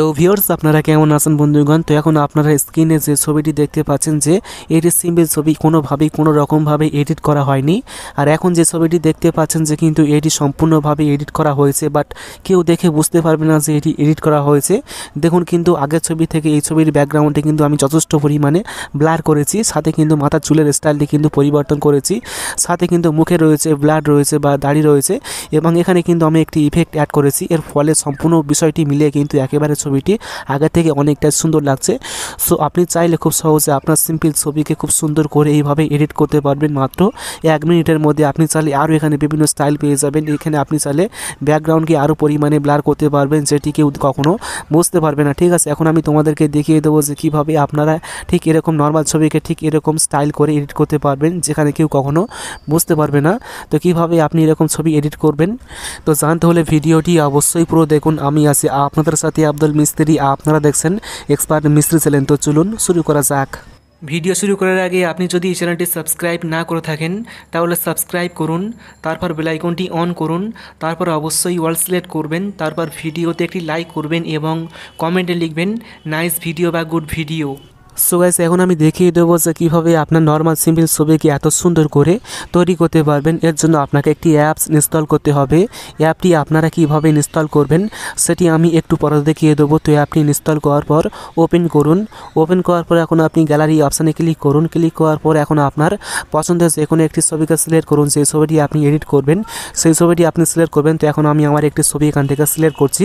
তো ভিওর্স আপনারা কেমন আছেন বন্ধুগণ তো এখন আপনারা স্ক্রিনে যে ছবিটি দেখতে পাচ্ছেন যে এটি সিম্পল ছবি কোনোভাবেই কোনো রকমভাবে এডিট করা হয়নি আর এখন যে ছবিটি দেখতে পাচ্ছেন যে কিন্তু এটি সম্পূর্ণভাবে এডিট করা হয়েছে বাট কেউ দেখে বুঝতে পারবে না যে এটি এডিট করা হয়েছে দেখুন কিন্তু আগের ছবি থেকে এই ছবির ব্যাকগ্রাউন্ডে কিন্তু আমি যথেষ্ট পরিমাণে ব্লার করেছি সাথে কিন্তু মাথার চুলের স্টাইলটি কিন্তু পরিবর্তন করেছি সাথে কিন্তু মুখে রয়েছে ব্লাড রয়েছে বা দাড়ি রয়েছে এবং এখানে কিন্তু আমি একটি ইফেক্ট অ্যাড করেছি এর ফলে সম্পূর্ণ বিষয়টি মিলিয়ে কিন্তু একেবারে ছবি ছবিটি আগে থেকে অনেকটাই সুন্দর লাগছে সো আপনি চাইলে খুব সহজে আপনার সিম্পল ছবিকে খুব সুন্দর করে এইভাবে এডিট করতে পারবেন মাত্র এক মিনিটের মধ্যে আপনি চাইলে আরও এখানে বিভিন্ন স্টাইল পেয়ে যাবেন এখানে আপনি চাইলে ব্যাকগ্রাউন্ডকে আরও পরিমাণে ব্লার করতে পারবেন যেটি কেউ কখনও বুঝতে পারবে না ঠিক আছে এখন আমি তোমাদেরকে দেখিয়ে দেবো যে কীভাবে আপনারা ঠিক এরকম নর্মাল ছবিকে ঠিক এরকম স্টাইল করে এডিট করতে পারবেন যেখানে কেউ কখনও বুঝতে পারবে না তো কিভাবে আপনি এরকম ছবি এডিট করবেন তো জানতে হলে ভিডিওটি অবশ্যই পুরো দেখুন আমি আছি আপনাদের সাথে আব্দুল প্রফেশনাল মিস্ত্রি আপনারা দেখছেন এক্সপার্ট মিস্ত্রি ছিলেন তো চলুন শুরু করা যাক ভিডিও শুরু করার আগে আপনি যদি এই চ্যানেলটি সাবস্ক্রাইব না করে থাকেন তাহলে সাবস্ক্রাইব করুন তারপর বেলাইকনটি অন করুন তারপর অবশ্যই ওয়াল সিলেক্ট করবেন তারপর ভিডিওতে একটি লাইক করবেন এবং কমেন্টে লিখবেন নাইস ভিডিও বা গুড ভিডিও সো গাইস এখন আমি দেখিয়ে দেবো যে কীভাবে আপনার নর্মাল সিম্পল ছবিকে এত সুন্দর করে তৈরি করতে পারবেন এর জন্য আপনাকে একটি অ্যাপস ইনস্টল করতে হবে অ্যাপটি আপনারা কিভাবে ইনস্টল করবেন সেটি আমি একটু পরে দেখিয়ে দেবো তো অ্যাপটি ইনস্টল করার পর ওপেন করুন ওপেন করার পর এখন আপনি গ্যালারি অপশানে ক্লিক করুন ক্লিক করার পর এখন আপনার পছন্দের যে কোনো একটি ছবিকে সিলেক্ট করুন সেই ছবিটি আপনি এডিট করবেন সেই ছবিটি আপনি সিলেক্ট করবেন তো এখন আমি আমার একটি ছবি এখান থেকে সিলেক্ট করছি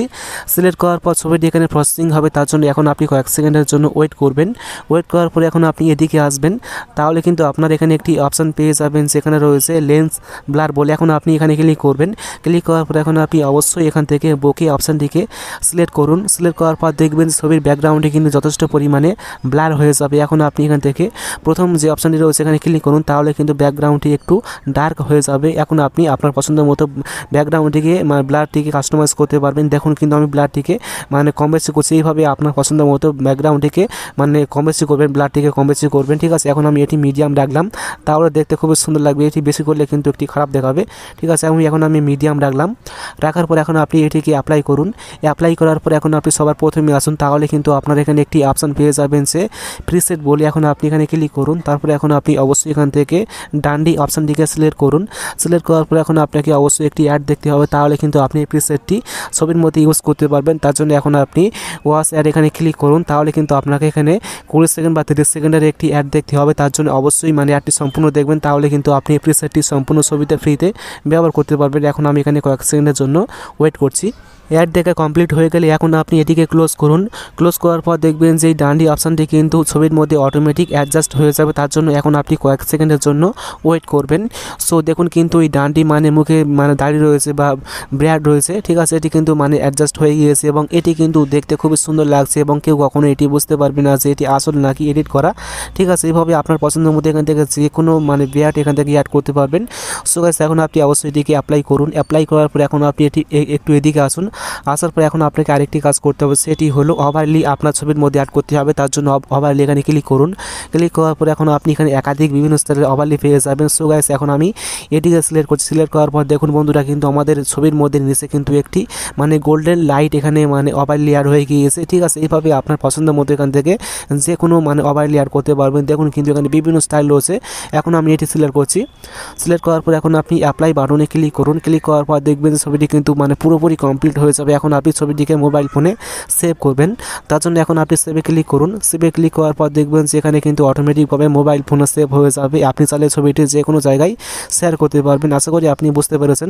সিলেক্ট করার পর ছবিটি এখানে প্রসেসিং হবে তার জন্য এখন আপনি কয়েক সেকেন্ডের জন্য ওয়েট করবেন ওয়েট করার পরে এখন আপনি এদিকে আসবেন তাহলে কিন্তু আপনার এখানে একটি অপশান পেয়ে যাবেন সেখানে রয়েছে লেন্স ব্লার বলে এখন আপনি এখানে ক্লিক করবেন ক্লিক করার পরে এখন আপনি অবশ্যই এখান থেকে বকে অপশানটিকে সিলেক্ট করুন সিলেক্ট করার পর দেখবেন ছবির ব্যাকগ্রাউন্ডে কিন্তু যথেষ্ট পরিমাণে ব্লার হয়ে যাবে এখন আপনি এখান থেকে প্রথম যে অপশানটি রয়েছে এখানে ক্লিক করুন তাহলে কিন্তু ব্যাকগ্রাউন্ডটি একটু ডার্ক হয়ে যাবে এখন আপনি আপনার পছন্দ মতো ব্যাকগ্রাউন্ডটিকে মানে ব্লারটিকে কাস্টমাইজ করতে পারবেন দেখুন কিন্তু আমি ব্লারটিকে মানে কম বেশি করছি এইভাবে আপনার পছন্দ মতো ব্যাকগ্রাউন্ডটিকে মানে কম বেশি করবেন ব্লাডটিকে কম বেশি করবেন ঠিক আছে এখন আমি এটি মিডিয়াম রাখলাম তাহলে দেখতে খুবই সুন্দর লাগবে এটি বেশি করলে কিন্তু একটি খারাপ দেখাবে ঠিক আছে আমি এখন আমি মিডিয়াম রাখলাম রাখার পর এখন আপনি এটিকে অ্যাপ্লাই করুন অ্যাপ্লাই করার পর এখন আপনি সবার প্রথমে আসুন তাহলে কিন্তু আপনার এখানে একটি অপশান পেয়ে যাবেন সে প্রিসেট বলে এখন আপনি এখানে ক্লিক করুন তারপরে এখন আপনি অবশ্যই এখান থেকে ডান্ডি অপশানটিকে সিলেক্ট করুন সিলেক্ট করার পর এখন আপনাকে অবশ্যই একটি অ্যাড দেখতে হবে তাহলে কিন্তু আপনি এই প্রিসেটটি ছবির মধ্যে ইউজ করতে পারবেন তার জন্য এখন আপনি ওয়াশ অ্যাড এখানে ক্লিক করুন তাহলে কিন্তু আপনাকে এখানে কুড়ি সেকেন্ড বা তিরিশ সেকেন্ডের একটি অ্যাড দেখতে হবে তার জন্য অবশ্যই মানে অ্যাডটি সম্পূর্ণ দেখবেন তাহলে কিন্তু আপনি প্রিসেটটি সম্পূর্ণ ছবিতে ফ্রিতে ব্যবহার করতে পারবেন এখন আমি এখানে কয়েক সেকেন্ডের জন্য ওয়েট করছি অ্যাড দেখা কমপ্লিট হয়ে গেলে এখন আপনি এটিকে ক্লোজ করুন ক্লোজ করার পর দেখবেন যে এই ডান্ডি অপশানটি কিন্তু ছবির মধ্যে অটোমেটিক অ্যাডজাস্ট হয়ে যাবে তার জন্য এখন আপনি কয়েক সেকেন্ডের জন্য ওয়েট করবেন সো দেখুন কিন্তু ওই ডান্ডি মানে মুখে মানে দাড়ি রয়েছে বা ব্র্যাড রয়েছে ঠিক আছে এটি কিন্তু মানে অ্যাডজাস্ট হয়ে গিয়েছে এবং এটি কিন্তু দেখতে খুবই সুন্দর লাগছে এবং কেউ কখনো এটি বুঝতে পারবে না যে এটি আসল নাকি এডিট করা ঠিক আছে এইভাবে আপনার পছন্দের মধ্যে এখান থেকে যে কোনো মানে ব্র্যাড এখান থেকে অ্যাড করতে পারবেন সো গাছ এখন আপনি অবশ্যই এটিকে অ্যাপ্লাই করুন অ্যাপ্লাই করার পর এখন আপনি এটি একটু এদিকে আসুন আসার পরে এখন আপনাকে আরেকটি কাজ করতে হবে সেটি হলো ওভারলি আপনার ছবির মধ্যে অ্যাড করতে হবে তার জন্য ওভারলি এখানে ক্লিক করুন ক্লিক করার পরে এখন আপনি এখানে একাধিক বিভিন্ন স্তরের ওভারলি পেয়ে যাবেন সো গাইস এখন আমি এটিকে সিলেক্ট করছি সিলেক্ট করার পর দেখুন বন্ধুরা কিন্তু আমাদের ছবির মধ্যে নিচে কিন্তু একটি মানে গোল্ডেন লাইট এখানে মানে ওভারলি অ্যাড হয়ে গিয়েছে ঠিক আছে এইভাবে আপনার পছন্দ মতো এখান থেকে যে কোনো মানে ওভারলি অ্যাড করতে পারবেন দেখুন কিন্তু এখানে বিভিন্ন স্টাইল রয়েছে এখন আমি এটি সিলেক্ট করছি সিলেক্ট করার পর এখন আপনি অ্যাপ্লাই বাটনে ক্লিক করুন ক্লিক করার পর দেখবেন ছবিটি কিন্তু মানে পুরোপুরি কমপ্লিট হয়ে যাবে এখন আপনি ছবিটিকে মোবাইল ফোনে সেভ করবেন তার জন্য এখন আপনি সেভে ক্লিক করুন সেভে ক্লিক করার পর দেখবেন যে এখানে কিন্তু অটোমেটিকভাবে মোবাইল ফোনে সেভ হয়ে যাবে আপনি চাইলে ছবিটি যে কোনো জায়গায় শেয়ার করতে পারবেন আশা করি আপনি বুঝতে পেরেছেন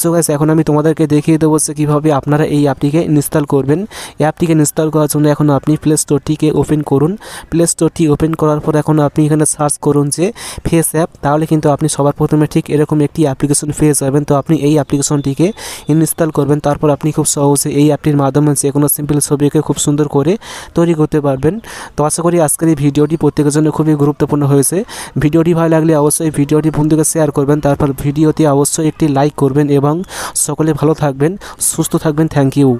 সো গাইস এখন আমি তোমাদেরকে দেখিয়ে দেবো যে কীভাবে আপনারা এই অ্যাপটিকে ইনস্টল করবেন অ্যাপটিকে ইনস্টল করার জন্য এখন আপনি প্লে স্টোরটিকে ওপেন করুন প্লে স্টোরটি ওপেন করার পর এখন আপনি এখানে সার্চ করুন যে ফেস অ্যাপ তাহলে কিন্তু আপনি সবার প্রথমে ঠিক এরকম একটি অ্যাপ্লিকেশন পেয়ে যাবেন তো আপনি এই অ্যাপ্লিকেশনটিকে ইনস্টল করবেন তারপর আপনি আপনি খুব সহজে এই অ্যাপটির মাধ্যমে যে কোনো সিম্পল ছবিকে খুব সুন্দর করে তৈরি করতে পারবেন তো আশা করি আজকের এই ভিডিওটি প্রত্যেকের জন্য খুবই গুরুত্বপূর্ণ হয়েছে ভিডিওটি ভালো লাগলে অবশ্যই ভিডিওটি বন্ধুকে শেয়ার করবেন তারপর ভিডিওতে অবশ্যই একটি লাইক করবেন এবং সকলে ভালো থাকবেন সুস্থ থাকবেন থ্যাংক ইউ